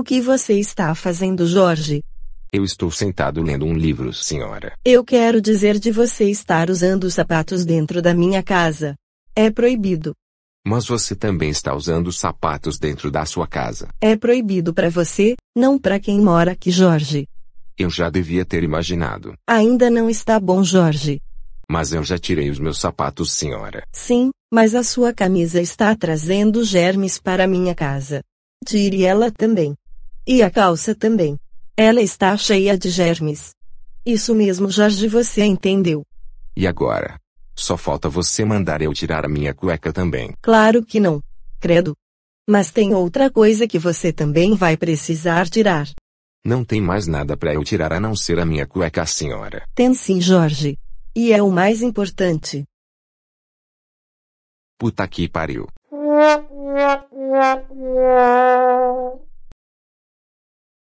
O que você está fazendo, Jorge? Eu estou sentado lendo um livro, senhora. Eu quero dizer de você estar usando sapatos dentro da minha casa. É proibido. Mas você também está usando sapatos dentro da sua casa. É proibido para você, não para quem mora aqui, Jorge. Eu já devia ter imaginado. Ainda não está bom, Jorge. Mas eu já tirei os meus sapatos, senhora. Sim, mas a sua camisa está trazendo germes para minha casa. Tire ela também. E a calça também. Ela está cheia de germes. Isso mesmo, Jorge, você entendeu. E agora? Só falta você mandar eu tirar a minha cueca também. Claro que não. Credo. Mas tem outra coisa que você também vai precisar tirar. Não tem mais nada para eu tirar a não ser a minha cueca, senhora. Tem sim, Jorge. E é o mais importante. Puta que pariu.